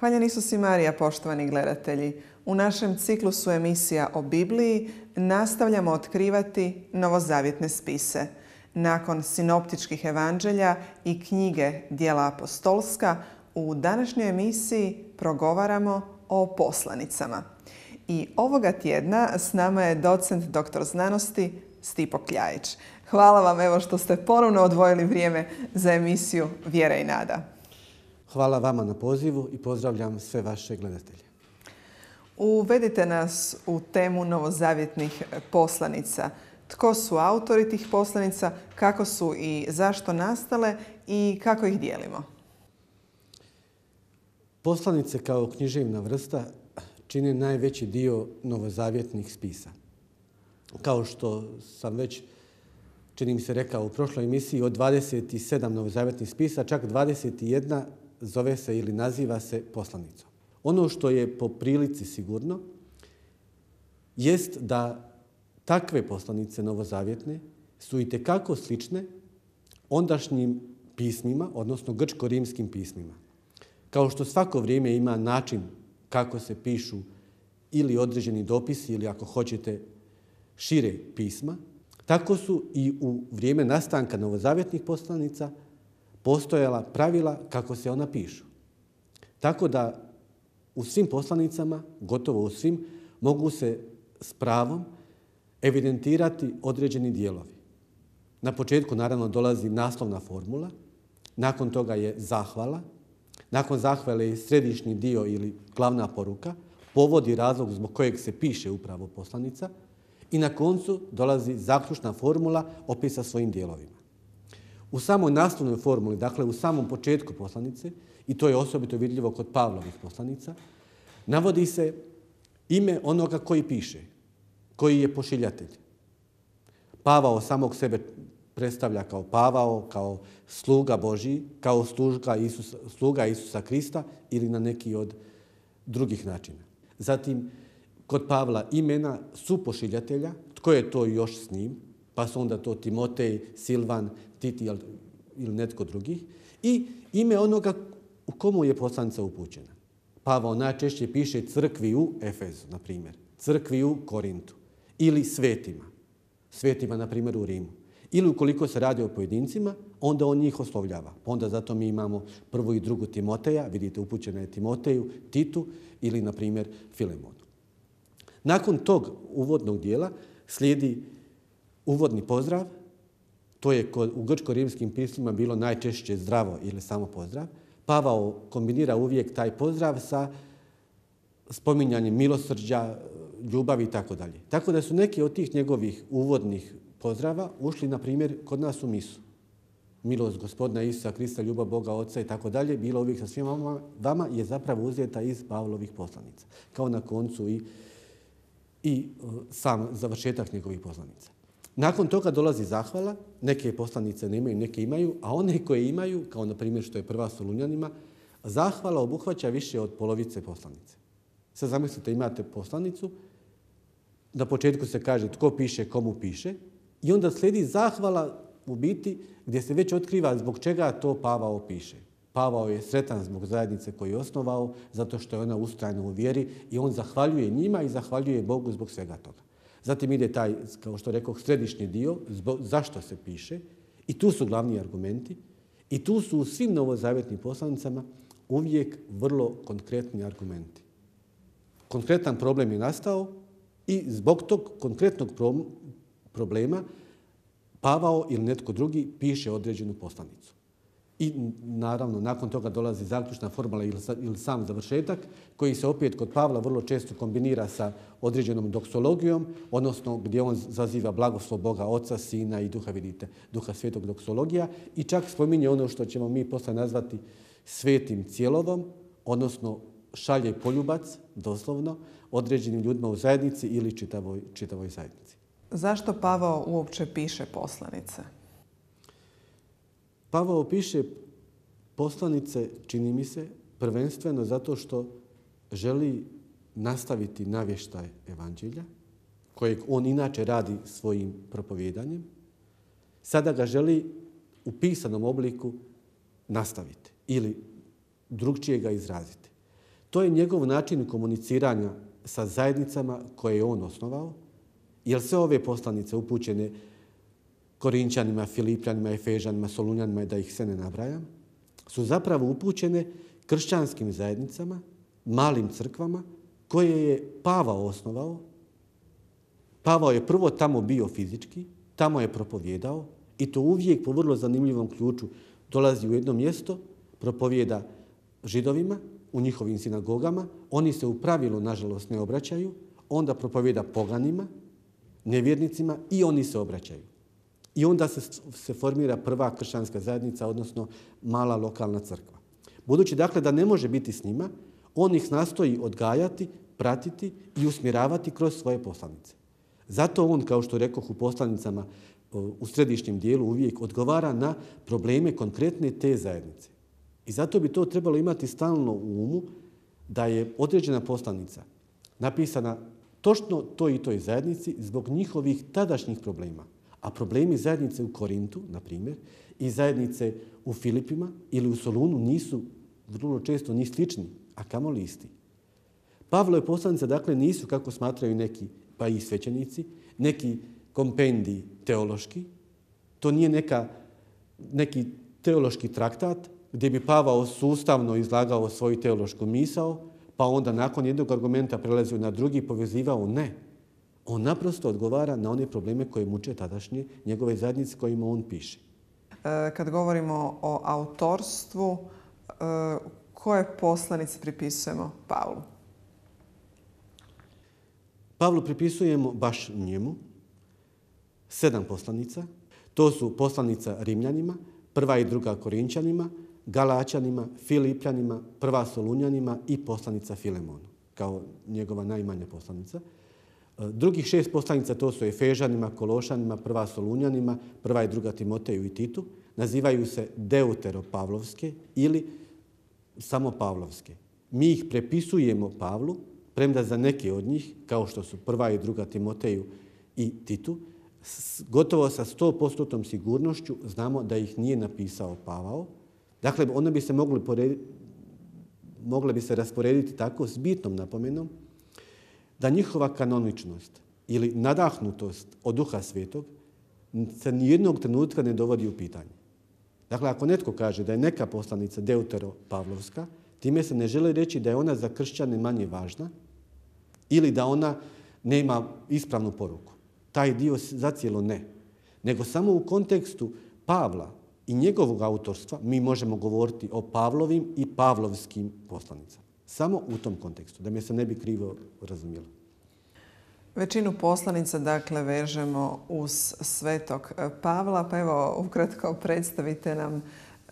Hvala Isus i Marija, poštovani gledatelji. U našem ciklusu emisija o Bibliji nastavljamo otkrivati novozavjetne spise. Nakon sinoptičkih evanđelja i knjige Dijela apostolska, u današnjoj emisiji progovaramo o poslanicama. I ovoga tjedna s nama je docent doktor znanosti Stipo Kljajić. Hvala vam evo što ste ponovno odvojili vrijeme za emisiju Vjera i nada. Hvala vama na pozivu i pozdravljam sve vaše gledatelje. Uvedite nas u temu novozavjetnih poslanica. Tko su autori tih poslanica, kako su i zašto nastale i kako ih dijelimo? Poslanice kao književna vrsta čine najveći dio novozavjetnih spisa. Kao što sam već, čini mi se, rekao u prošloj emisiji, od 27 novozavjetnih spisa, čak 21 zove se ili naziva se poslanicom. Ono što je po prilici sigurno jest da takve poslanice novozavjetne su i tekako slične ondašnjim pismima, odnosno grčko-rimskim pismima. Kao što svako vrijeme ima način kako se pišu ili određeni dopisi ili ako hoćete šire pisma, tako su i u vrijeme nastanka novozavjetnih poslanica postojala pravila kako se ona pišu. Tako da u svim poslanicama, gotovo u svim, mogu se s pravom evidentirati određeni dijelovi. Na početku naravno dolazi naslovna formula, nakon toga je zahvala, nakon zahvale je središnji dio ili glavna poruka, povodi razlog zbog kojeg se piše upravo poslanica i na koncu dolazi zaključna formula opisa svojim dijelovima u samoj nastavnoj formuli, dakle u samom početku poslanice, i to je osobito vidljivo kod Pavlovih poslanica, navodi se ime onoga koji piše, koji je pošiljatelj. Pavao samog sebe predstavlja kao Pavao, kao sluga Boži, kao sluga Isusa, sluga Isusa Krista ili na neki od drugih načina. Zatim, kod Pavla imena supošiljatelja, tko je to još s njim, pa su onda to Timotej, Silvan, Titi ili netko drugi. I ime onoga u komu je poslanca upućena. Pavao najčešće piše crkvi u Efezu, na primjer. Crkvi u Korintu. Ili svetima. Svetima, na primjer, u Rimu. Ili ukoliko se radi o pojedincima, onda on njih oslovljava. Pa onda zato mi imamo prvu i drugu Timoteja, vidite upućena je Timoteju, Titu ili, na primjer, Filemonu. Nakon tog uvodnog dijela slijedi uvodni pozdrav, to je u grčko-rimskim pismima bilo najčešće zdravo ili samo pozdrav. Pavao kombinira uvijek taj pozdrav sa spominjanjem milosrđa, ljubavi i tako dalje. Tako da su neki od tih njegovih uvodnih pozdrava ušli, na primjer, kod nas u misu. Milost gospodina Isusa, Krista, ljubav Boga, Oca i tako dalje, bilo uvijek sa svima vama, je zapravo uzeta iz Pavlovih poslanica. Kao na koncu i, i e, sam završetak njegovih poslanica. Nakon toga dolazi zahvala, neke poslanice nemaju, neke imaju, a one koje imaju, kao na primjer što je prva Solunjanima, zahvala obuhvaća više od polovice poslanice. Sad zamislite, imate poslanicu, na početku se kaže tko piše, komu piše, i onda slijedi zahvala u biti gdje se već otkriva zbog čega to Pavao piše. Pavao je sretan zbog zajednice koju je osnovao, zato što je ona ustrajna u vjeri i on zahvaljuje njima i zahvaljuje Bogu zbog svega toga. Zatim ide taj, kao što rekao, središnji dio, zašto se piše. I tu su glavni argumenti. I tu su u svim novozavjetnim poslanicama uvijek vrlo konkretni argumenti. Konkretan problem je nastao i zbog tog konkretnog problema Pavao ili netko drugi piše određenu poslanicu. I naravno, nakon toga dolazi zaključna formula ili sam završetak, koji se opet kod Pavla vrlo često kombinira sa određenom doksologijom, odnosno gdje on zaziva blagoslov Boga, Oca, Sina i Duha, vidite, Duha Svetog doksologija. I čak spominje ono što ćemo mi posle nazvati svetim cijelovom, odnosno šalje poljubac, doslovno, određenim ljudima u zajednici ili čitavoj, čitavoj zajednici. Zašto Pavao uopće piše poslanice? Pavao piše poslanice, čini mi se, prvenstveno zato što želi nastaviti navještaj evanđelja, kojeg on inače radi svojim propovjedanjem, sada ga želi u pisanom obliku nastaviti ili drugčije ga izraziti. To je njegov način komuniciranja sa zajednicama koje je on osnovao, jer sve ove poslanice upućene Korinčanima, Filipljanima, Efežanima, Solunjanima da ih se ne nabrajam, su zapravo upućene kršćanskim zajednicama, malim crkvama, koje je Pavao osnovao. Pavao je prvo tamo bio fizički, tamo je propovjedao i to uvijek po vrlo zanimljivom ključu dolazi u jedno mjesto, propovjeda židovima u njihovim sinagogama, oni se u pravilu, nažalost, ne obraćaju, onda propovjeda poganima, nevjernicima i oni se obraćaju. I onda se, se formira prva kršćanska zajednica, odnosno mala lokalna crkva. Budući dakle da ne može biti s njima, on ih nastoji odgajati, pratiti i usmjeravati kroz svoje poslanice. Zato on, kao što rekao u poslanicama u središnjem dijelu, uvijek odgovara na probleme konkretne te zajednice. I zato bi to trebalo imati stalno u umu da je određena poslanica napisana točno toj i toj zajednici zbog njihovih tadašnjih problema. A problemi zajednice u Korintu, na primjer, i zajednice u Filipima ili u Solunu nisu vrlo često ni slični, a kamo listi. i poslanice dakle nisu, kako smatraju neki, pa i svećenici, neki kompendiji teološki. To nije neka, neki teološki traktat gdje bi Pavao sustavno izlagao svoju teološku misao, pa onda nakon jednog argumenta prelazio na drugi i povezivao ne. On naprosto odgovara na one probleme koje muče tadašnje njegove zajednice kojima on piše. E, kad govorimo o autorstvu, e, koje poslanice pripisujemo Pavlu? Pavlu pripisujemo baš njemu sedam poslanica. To su poslanica Rimljanima, prva i druga Korinčanima, Galačanima, Filipljanima, prva Solunjanima i poslanica Filemonu kao njegova najmanja poslanica. Drugih šest poslanica to su Efežanima, Kološanima, prva Solunjanima, prva i druga Timoteju i Titu. Nazivaju se deuteropavlovske ili samo pavlovske. Mi ih prepisujemo Pavlu, premda za neke od njih, kao što su prva i druga Timoteju i Titu, gotovo sa 100% sigurnošću znamo da ih nije napisao Pavao. Dakle, one bi se mogli mogle bi se rasporediti tako s bitnom napomenom da njihova kanoničnost ili nadahnutost od duha svetog se nijednog trenutka ne dovodi u pitanje. Dakle, ako netko kaže da je neka poslanica deutero-pavlovska, time se ne želi reći da je ona za kršćane manje važna ili da ona nema ispravnu poruku. Taj dio zacijelo ne. Nego samo u kontekstu Pavla i njegovog autorstva mi možemo govoriti o Pavlovim i Pavlovskim poslanicama. Samo u tom kontekstu, da me se ne bi krivo razumjelo. Većinu poslanica dakle vežemo uz Svetog e, Pavla, pa evo ukratko predstavite nam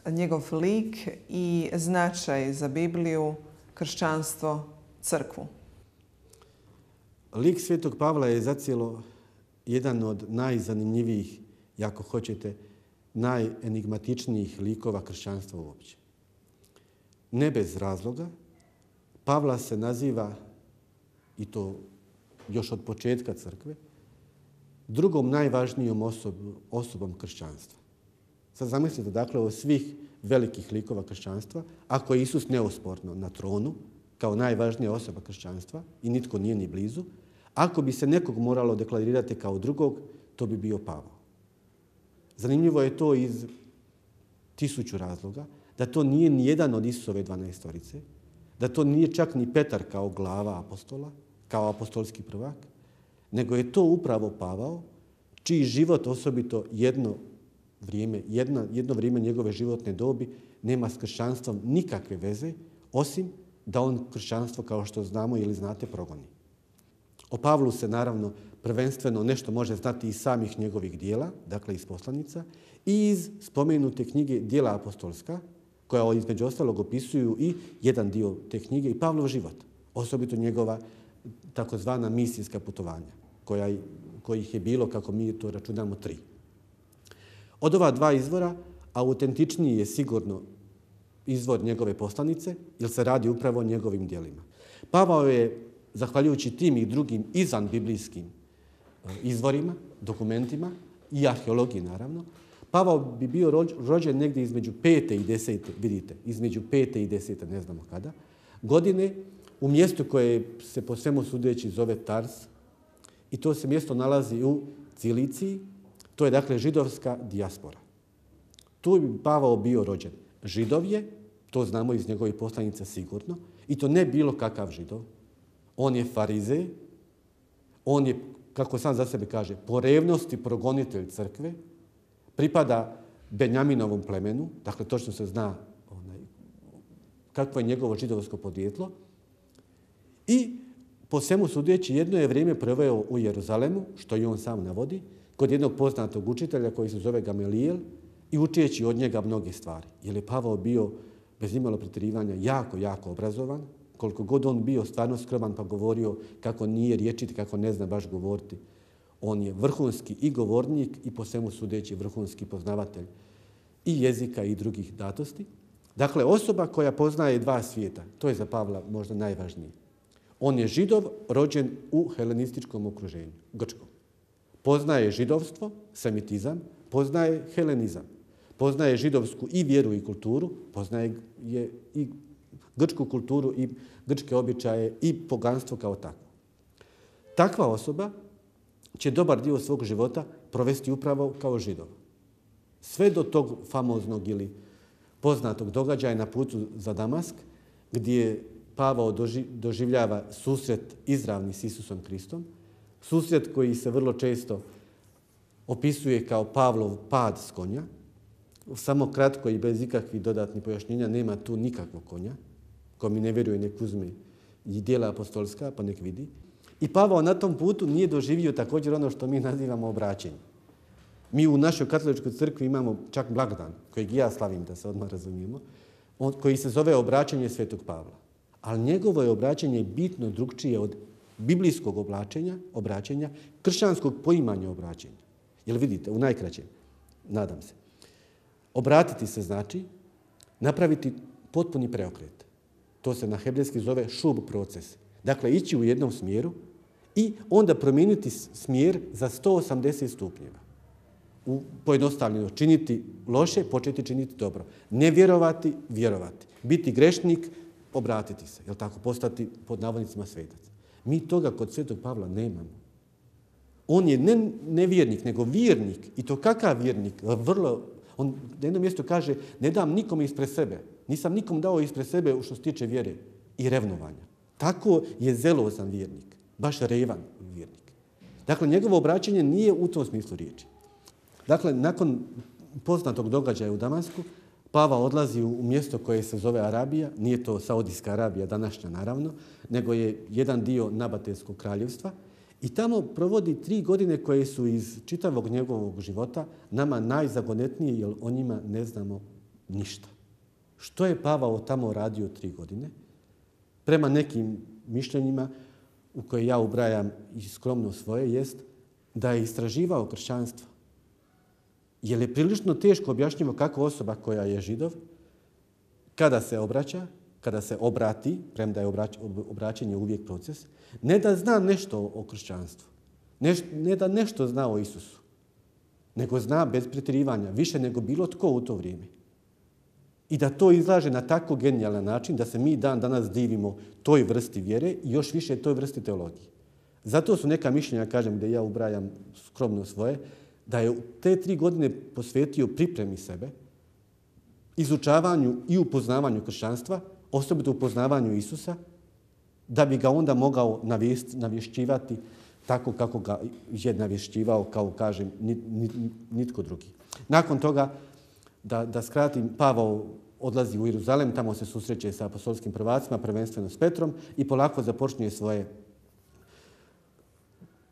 njegov lik i značaj za Bibliju, kršćanstvo, crkvu. Lik Svetog Pavla je zacijelo jedan od najzanimljivijih, ako hoćete, najenigmatičnijih likova kršćanstva uopće. Ne bez razloga, Pavla se naziva, i to još od početka crkve, drugom najvažnijom osobom, kršćanstva. Sad zamislite, dakle, od svih velikih likova kršćanstva, ako je Isus neosporno na tronu, kao najvažnija osoba kršćanstva, i nitko nije ni blizu, ako bi se nekog moralo deklarirati kao drugog, to bi bio Pavao. Zanimljivo je to iz tisuću razloga, da to nije nijedan od Isusove dvanaestorice, da to nije čak ni Petar kao glava apostola, kao apostolski prvak, nego je to upravo Pavao, čiji život osobito jedno vrijeme, jedno, jedno vrijeme njegove životne dobi nema s kršćanstvom nikakve veze, osim da on kršćanstvo, kao što znamo ili znate, progoni. O Pavlu se naravno prvenstveno nešto može znati iz samih njegovih dijela, dakle iz poslanica, i iz spomenute knjige Dijela apostolska, koja između ostalog opisuju i jedan dio te knjige i Pavlov život, osobito njegova takozvana misijska putovanja, kojih je bilo, kako mi to računamo, tri. Od ova dva izvora, autentičniji je sigurno izvor njegove poslanice, jer se radi upravo o njegovim dijelima. Pavao je, zahvaljujući tim i drugim izan biblijskim e, izvorima, dokumentima i arheologiji naravno, Pavao bi bio rođen negdje između pete i desete, vidite, između pete i desete, ne znamo kada, godine u mjestu koje se po svemu sudeći zove Tars i to se mjesto nalazi u Ciliciji, to je dakle židovska dijaspora. Tu bi Pavao bio rođen. Židov je, to znamo iz njegovih poslanice sigurno, i to ne bilo kakav židov. On je farizej, on je, kako sam za sebe kaže, po revnosti progonitelj crkve, pripada Benjaminovom plemenu, dakle točno se zna onaj, kakvo je njegovo židovsko podjetlo, i po svemu sudeći jedno je vrijeme proveo u Jeruzalemu, što i on sam navodi, kod jednog poznatog učitelja koji se zove Gamelijel i učijeći od njega mnoge stvari. Jer je Pavao bio, bez imalo pretjerivanja, jako, jako obrazovan. Koliko god on bio stvarno skroman pa govorio kako nije riječiti, kako ne zna baš govoriti. On je vrhunski i govornik i po svemu sudeći vrhunski poznavatelj i jezika i drugih datosti. Dakle, osoba koja poznaje dva svijeta, to je za Pavla možda najvažnije. On je židov rođen u helenističkom okruženju, grčkom. Poznaje židovstvo, semitizam, poznaje helenizam. Poznaje židovsku i vjeru i kulturu, poznaje i grčku kulturu i grčke običaje i poganstvo kao takvo. Takva osoba će dobar dio svog života provesti upravo kao židov. Sve do tog famoznog ili poznatog događaja na putu za Damask, gdje Pavao doživljava susret izravni s Isusom Kristom, susret koji se vrlo često opisuje kao Pavlov pad s konja, samo kratko i bez ikakvih dodatnih pojašnjenja, nema tu nikakvog konja, ko mi ne vjeruje nek uzme i dijela apostolska pa nek vidi, i Pavao na tom putu nije doživio također ono što mi nazivamo obraćenje. Mi u našoj katoličkoj crkvi imamo čak blagdan, kojeg ja slavim, da se odmah razumijemo, koji se zove obraćanje svetog Pavla. Ali njegovo je obraćanje bitno drugčije od biblijskog oblačenja, obraćenja, kršćanskog poimanja obraćenja. Jel vidite, u najkraćem, nadam se. Obratiti se znači napraviti potpuni preokret. To se na hebrejski zove šub proces. Dakle, ići u jednom smjeru, i onda promijeniti smjer za 180 stupnjeva. U pojednostavljeno činiti loše, početi činiti dobro. Ne vjerovati, vjerovati. Biti grešnik, obratiti se. Jel tako? Postati pod navodnicima svetac. Mi toga kod svetog Pavla nemamo. On je ne vjernik, nego vjernik. I to kakav vjernik? Vrlo, on na jednom mjestu kaže, ne dam nikome ispred sebe. Nisam nikom dao ispred sebe u što se tiče vjere i revnovanja. Tako je zelozan vjernik baš revan vjernik. Dakle, njegovo obraćanje nije u tom smislu riječi. Dakle, nakon poznatog događaja u Damasku, Pava odlazi u mjesto koje se zove Arabija, nije to Saudijska Arabija današnja naravno, nego je jedan dio Nabatejskog kraljevstva i tamo provodi tri godine koje su iz čitavog njegovog života nama najzagonetnije jer o njima ne znamo ništa. Što je Pavao tamo radio tri godine? Prema nekim mišljenjima u koje ja ubrajam i skromno svoje, jest da je istraživao kršćanstvo. Jer je prilično teško objašnjivo kako osoba koja je židov, kada se obraća, kada se obrati, premda je obraćanje uvijek proces, ne da zna nešto o kršćanstvu, ne da nešto zna o Isusu, nego zna bez pretjerivanja, više nego bilo tko u to vrijeme i da to izlaže na tako genijalan način da se mi dan danas divimo toj vrsti vjere i još više toj vrsti teologije. Zato su neka mišljenja, kažem, da ja ubrajam skromno svoje, da je te tri godine posvetio pripremi sebe, izučavanju i upoznavanju kršćanstva, osobito upoznavanju Isusa, da bi ga onda mogao navješćivati tako kako ga je navješćivao, kao kažem, nitko drugi. Nakon toga da, skratim, Pavao odlazi u Jeruzalem, tamo se susreće sa apostolskim prvacima, prvenstveno s Petrom i polako započinje svoje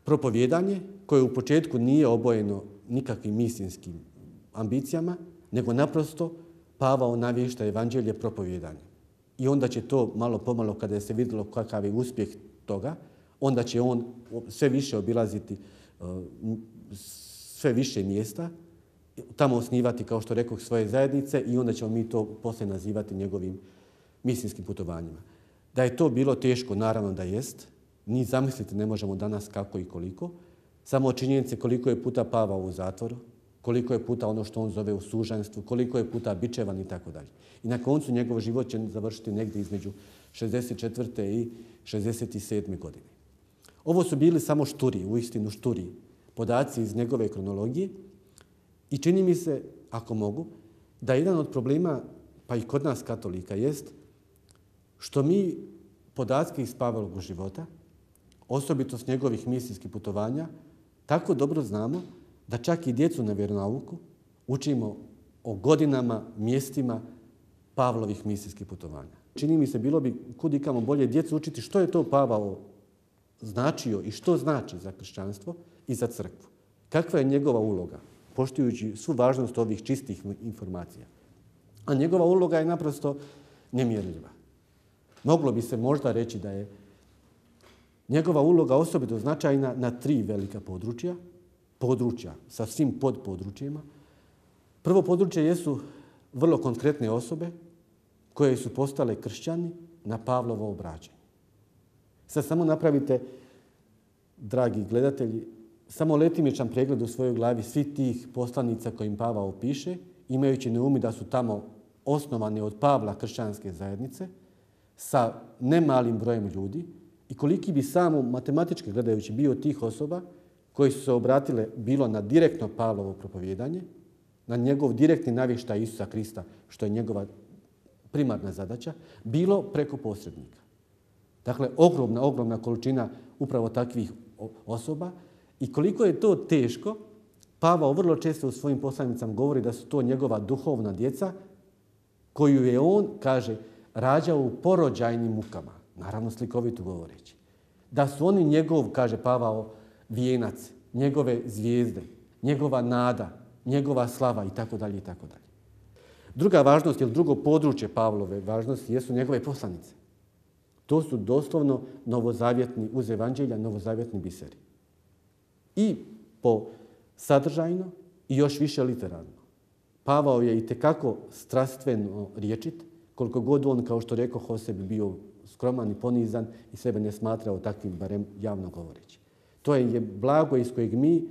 propovjedanje koje u početku nije obojeno nikakvim misinskim ambicijama, nego naprosto Pavao navješta evanđelje propovjedanje. I onda će to malo pomalo, kada je se vidjelo kakav je uspjeh toga, onda će on sve više obilaziti e, sve više mjesta tamo osnivati, kao što rekoh, svoje zajednice i onda ćemo mi to poslije nazivati njegovim misijskim putovanjima. Da je to bilo teško, naravno da jest. Ni zamisliti ne možemo danas kako i koliko. Samo činjenice koliko je puta pavao u zatvoru, koliko je puta ono što on zove u sužanstvu, koliko je puta bičevan i tako dalje. I na koncu njegov život će završiti negdje između 64. i 67. godine. Ovo su bili samo šturi, uistinu šturi, podaci iz njegove kronologije, i čini mi se, ako mogu, da jedan od problema, pa i kod nas katolika, jest što mi podatke iz Pavelog života, osobito s njegovih misijskih putovanja, tako dobro znamo da čak i djecu na vjeronauku učimo o godinama, mjestima Pavlovih misijskih putovanja. Čini mi se, bilo bi kud ikamo bolje djecu učiti što je to Pavao značio i što znači za kršćanstvo i za crkvu. Kakva je njegova uloga? poštujući svu važnost ovih čistih informacija. A njegova uloga je naprosto nemjerljiva. Moglo bi se možda reći da je njegova uloga osobito značajna na tri velika područja, područja sa svim podpodručjima. Prvo područje jesu vrlo konkretne osobe koje su postale kršćani na Pavlovo obraćanje. Sad samo napravite, dragi gledatelji, samo letimičan pregled u svojoj glavi svih tih poslanica kojim Pavao piše, imajući na umi da su tamo osnovane od Pavla kršćanske zajednice sa nemalim brojem ljudi i koliki bi samo matematički gledajući bio tih osoba koji su se obratile bilo na direktno Pavlovo propovjedanje, na njegov direktni navještaj Isusa Krista, što je njegova primarna zadaća, bilo preko posrednika. Dakle, ogromna, ogromna količina upravo takvih osoba i koliko je to teško, Pavao vrlo često u svojim poslanicama govori da su to njegova duhovna djeca koju je on, kaže, rađao u porođajnim mukama. Naravno slikovito govoreći. Da su oni njegov, kaže Pavao, vijenac, njegove zvijezde, njegova nada, njegova slava i tako dalje i tako dalje. Druga važnost ili drugo područje Pavlove važnosti jesu njegove poslanice. To su doslovno novozavjetni, uz evanđelja, novozavjetni biseri. I po sadržajno i još više literarno. Pavao je i tekako strastveno riječit, koliko god on, kao što rekao, o bio skroman i ponizan i sebe ne smatrao takvim, barem javno govoreći. To je blago iz kojeg mi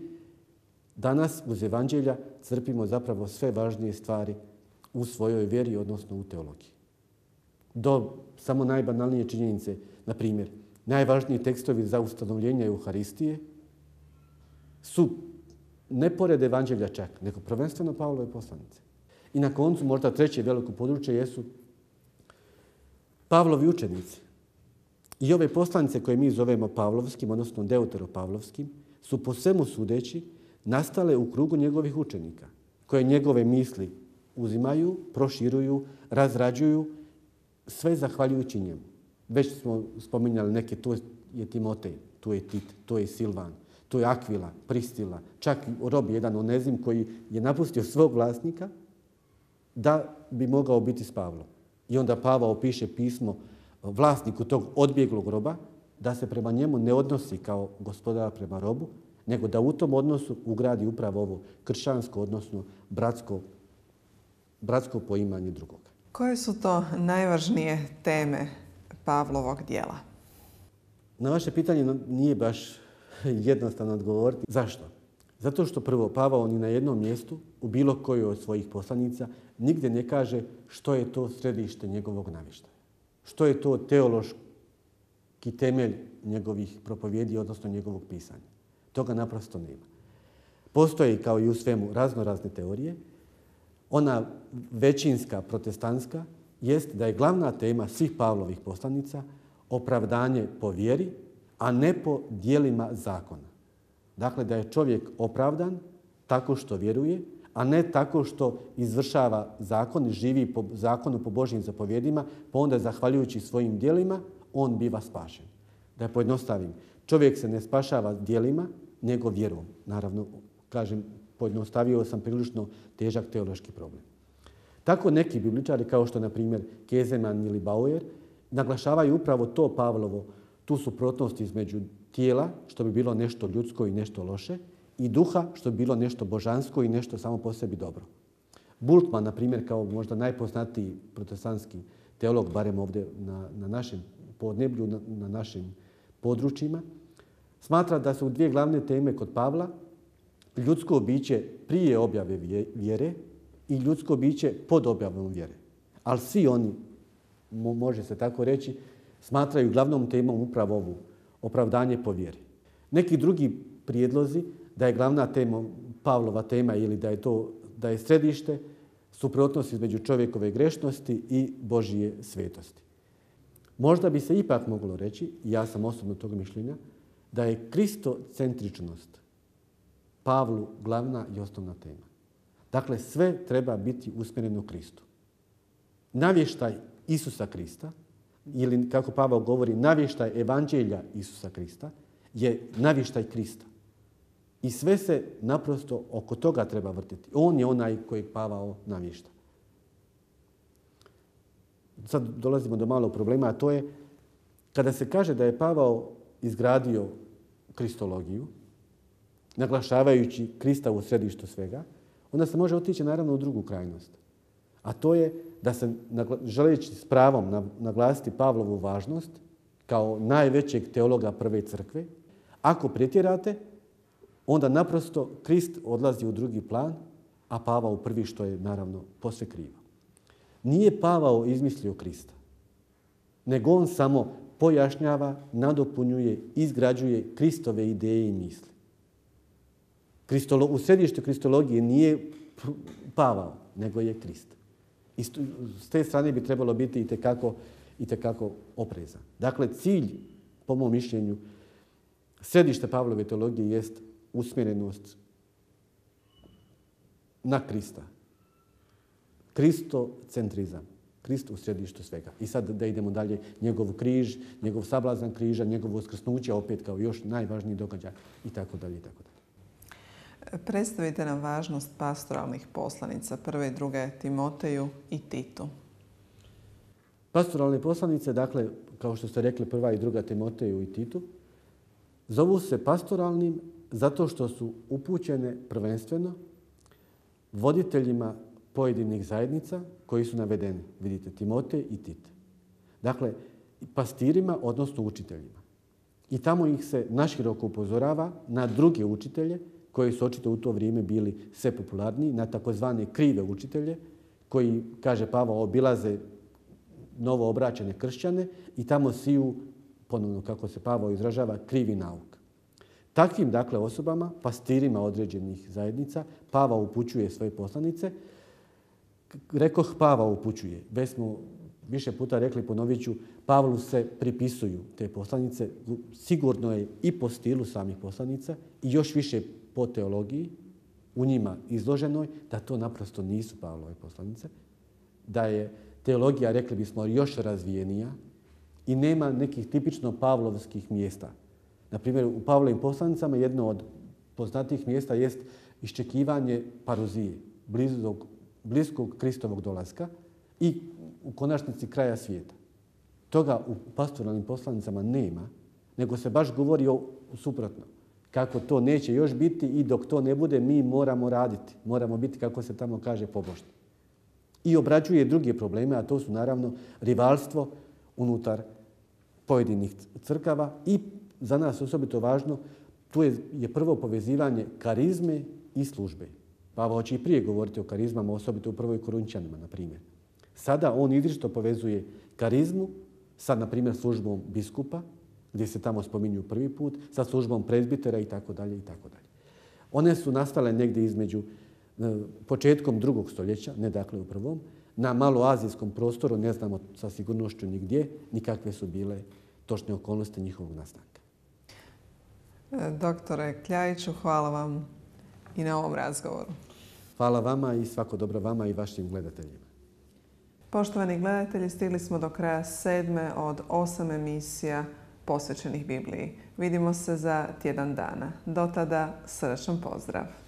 danas uz evanđelja crpimo zapravo sve važnije stvari u svojoj vjeri, odnosno u teologiji. Do samo najbanalnije činjenice, na primjer, najvažniji tekstovi za ustanovljenje Euharistije – su ne pored evanđelja čak, nego prvenstveno Pavlove poslanice. I na koncu, možda treće veliko područje jesu Pavlovi učenici. I ove poslanice koje mi zovemo Pavlovskim, odnosno deuteropavlovskim, su po svemu sudeći nastale u krugu njegovih učenika, koje njegove misli uzimaju, proširuju, razrađuju, sve zahvaljujući njemu. Već smo spominjali neke, tu je Timotej, tu je Tit, tu je Silvan, to je Akvila, Pristila, čak rob jedan onezim koji je napustio svog vlasnika da bi mogao biti s Pavlom. I onda Pavao piše pismo vlasniku tog odbjeglog roba da se prema njemu ne odnosi kao gospodara prema robu, nego da u tom odnosu ugradi upravo ovo kršćansko, odnosno bratsko, bratsko poimanje drugoga. Koje su to najvažnije teme Pavlovog dijela? Na vaše pitanje nije baš jednostavno odgovoriti. Zašto? Zato što prvo Pavao ni na jednom mjestu, u bilo kojoj od svojih poslanica, nigdje ne kaže što je to središte njegovog navještaja. Što je to teološki temelj njegovih propovjedi, odnosno njegovog pisanja. Toga naprosto nema. Postoje kao i u svemu, raznorazne teorije. Ona većinska, protestantska, jest da je glavna tema svih Pavlovih poslanica opravdanje po vjeri, a ne po dijelima zakona. Dakle, da je čovjek opravdan tako što vjeruje, a ne tako što izvršava zakon i živi po zakonu, po Božjim zapovjedima, pa onda zahvaljujući svojim dijelima, on biva spašen. Da je pojednostavim, čovjek se ne spašava dijelima, nego vjerom. Naravno, kažem, pojednostavio sam prilično težak teološki problem. Tako neki bibličari, kao što na primjer Kezeman ili Bauer, naglašavaju upravo to Pavlovo tu suprotnost između tijela, što bi bilo nešto ljudsko i nešto loše, i duha, što bi bilo nešto božansko i nešto samo po sebi dobro. Bultman, na primjer, kao možda najpoznatiji protestantski teolog, barem ovdje na, na našem podneblju, na, našim područjima, smatra da su dvije glavne teme kod Pavla ljudsko biće prije objave vjere i ljudsko biće pod objavom vjere. Ali svi oni, može se tako reći, smatraju glavnom temom upravo ovu, opravdanje po vjeri. Neki drugi prijedlozi da je glavna tema Pavlova tema ili da je to da je središte suprotnost između čovjekove grešnosti i Božije svetosti. Možda bi se ipak moglo reći, ja sam osobno tog mišljenja, da je kristocentričnost Pavlu glavna i osnovna tema. Dakle, sve treba biti usmjereno Kristu. Navještaj Isusa Krista ili kako Pavao govori, navještaj evanđelja Isusa Krista je navještaj Krista. I sve se naprosto oko toga treba vrtiti. On je onaj kojeg Pavao navješta. Sad dolazimo do malog problema, a to je kada se kaže da je Pavao izgradio kristologiju, naglašavajući Krista u središtu svega, onda se može otići naravno u drugu krajnost a to je da se, želeći s pravom naglasiti Pavlovu važnost kao najvećeg teologa prve crkve, ako pretjerate, onda naprosto Krist odlazi u drugi plan, a Pavao prvi, što je naravno posve krivo. Nije Pavao izmislio Krista, nego on samo pojašnjava, nadopunjuje, izgrađuje Kristove ideje i misli. Kristolo, u središtu kristologije nije Pavao, nego je Krist. I s te strane bi trebalo biti i tekako, i oprezan. Dakle, cilj, po mom mišljenju, središte Pavlove teologije jest usmjerenost na Krista. Kristocentrizam. Krist u središtu svega. I sad da idemo dalje, njegov križ, njegov sablazan križa, njegovo uskrsnuće, opet kao još najvažniji događaj i tako dalje i tako dalje predstavite nam važnost pastoralnih poslanica prve i druge Timoteju i Titu. Pastoralne poslanice, dakle, kao što ste rekli, prva i druga Timoteju i Titu, zovu se pastoralnim zato što su upućene prvenstveno voditeljima pojedinih zajednica koji su navedeni. Vidite, Timote i Tit. Dakle, pastirima, odnosno učiteljima. I tamo ih se naširoko upozorava na druge učitelje koji su očito u to vrijeme bili sve popularniji, na takozvane krive učitelje, koji, kaže Pavao, obilaze novo obraćene kršćane i tamo siju, ponovno kako se Pavao izražava, krivi nauk. Takvim, dakle, osobama, pastirima određenih zajednica, Pavao upućuje svoje poslanice. Rekoh, Pavao upućuje. Već smo više puta rekli, ponovit ću, Pavlu se pripisuju te poslanice. Sigurno je i po stilu samih poslanica i još više po teologiji, u njima izloženoj, da to naprosto nisu Pavlove poslanice, da je teologija, rekli bismo, još razvijenija i nema nekih tipično pavlovskih mjesta. Na primjer, u Pavlovim poslanicama jedno od poznatijih mjesta jest iščekivanje paruzije, bliskog Kristovog dolaska i u konačnici kraja svijeta. Toga u pastoralnim poslanicama nema, nego se baš govori o suprotnom kako to neće još biti i dok to ne bude mi moramo raditi. Moramo biti, kako se tamo kaže, pobožni. I obrađuje druge probleme, a to su naravno rivalstvo unutar pojedinih crkava i za nas osobito važno, tu je, prvo povezivanje karizme i službe. Pavo hoće i prije govoriti o karizmama, osobito u prvoj korunčanima, na primjer. Sada on izrišto povezuje karizmu sa, na primjer, službom biskupa, gdje se tamo spominju prvi put, sa službom prezbitera i tako dalje i tako dalje. One su nastale negdje između e, početkom drugog stoljeća, ne dakle u prvom, na maloazijskom prostoru, ne znamo sa sigurnošću nigdje, kakve su bile točne okolnosti njihovog nastanka. E, doktore Kljajiću, hvala vam i na ovom razgovoru. Hvala vama i svako dobro vama i vašim gledateljima. Poštovani gledatelji, stigli smo do kraja sedme od osam emisija posvećenih Bibliji. Vidimo se za tjedan dana. Do tada, srdačan pozdrav!